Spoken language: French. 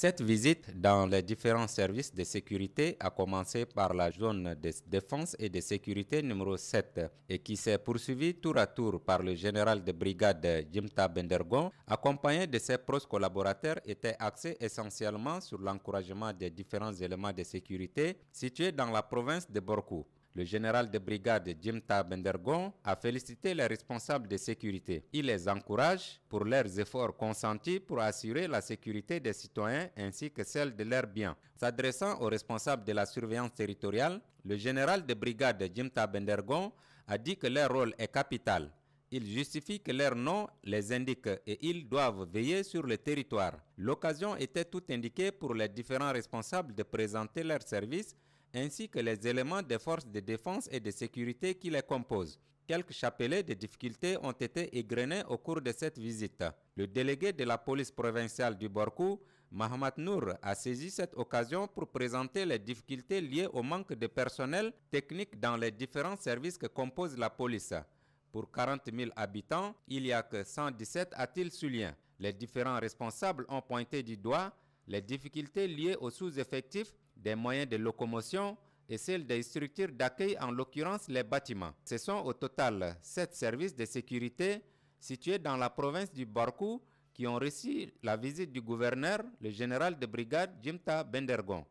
Cette visite dans les différents services de sécurité a commencé par la zone de défense et de sécurité numéro 7 et qui s'est poursuivie tour à tour par le général de brigade Jimta Bendergon, accompagné de ses proches collaborateurs, était axée essentiellement sur l'encouragement des différents éléments de sécurité situés dans la province de Borkou. Le général de brigade Jimta Bendergon a félicité les responsables de sécurité. Il les encourage pour leurs efforts consentis pour assurer la sécurité des citoyens ainsi que celle de leurs biens. S'adressant aux responsables de la surveillance territoriale, le général de brigade Jimta Bendergon a dit que leur rôle est capital. Il justifie que leur nom les indique et ils doivent veiller sur le territoire. L'occasion était tout indiquée pour les différents responsables de présenter leurs services ainsi que les éléments des forces de défense et de sécurité qui les composent. Quelques chapelets de difficultés ont été égrenés au cours de cette visite. Le délégué de la police provinciale du Borkou, Mahamat Nour, a saisi cette occasion pour présenter les difficultés liées au manque de personnel technique dans les différents services que compose la police. Pour 40 000 habitants, il n'y a que 117 a-t-il Les différents responsables ont pointé du doigt les difficultés liées au sous effectif des moyens de locomotion et celles des structures d'accueil, en l'occurrence les bâtiments. Ce sont au total sept services de sécurité situés dans la province du Barkou qui ont reçu la visite du gouverneur, le général de brigade Jimta Bendergon.